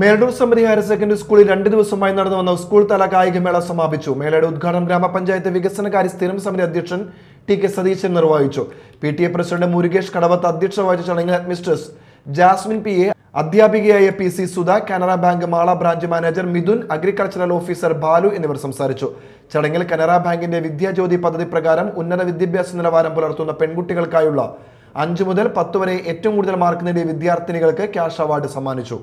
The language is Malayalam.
മേടൂർ സമരി ഹയർ സെക്കൻഡറി സ്കൂളിൽ രണ്ട് ദിവസമായി നടന്നു വന്ന സ്കൂൾ തല കായികമേള സമാപിച്ചു മേളയുടെ ഉദ്ഘാടനം ഗ്രാമപഞ്ചായത്ത് വികസന കാര്യ സ്ഥിരം സമിതി അധ്യക്ഷൻ ടി കെ സതീശൻ നിർവഹിച്ചു P T A president Murukesh Kadavath അധ്യക്ഷ വഹിച്ച ചടങ്ങിൽ മിസ്റ്റേഴ്സ് ജാസ്മിൻ പി എ അധ്യാപികയായ P C Sudha Canara bank Mala branch manager Mithun agricultural officer Balu എന്നിവർ സംസാരിച്ചു ചടങ്ങിൽ കനറ ബാങ്കിന്റെ വിദ്യാജ്യോതി പദ്ധതി പ്രകാരം ഉന്നത വിദ്യാഭ്യാസ നിലവാരം പുലർത്തുന്ന പെൺകുട്ടികൾക്കായുള്ള അഞ്ചു മുതൽ പത്ത് വരെ ഏറ്റവും കൂടുതൽ മാർക്ക് നേടിയ വിദ്യാർത്ഥിനികൾക്ക് ക്യാഷ് അവാർഡ് സമ്മാനിച്ചു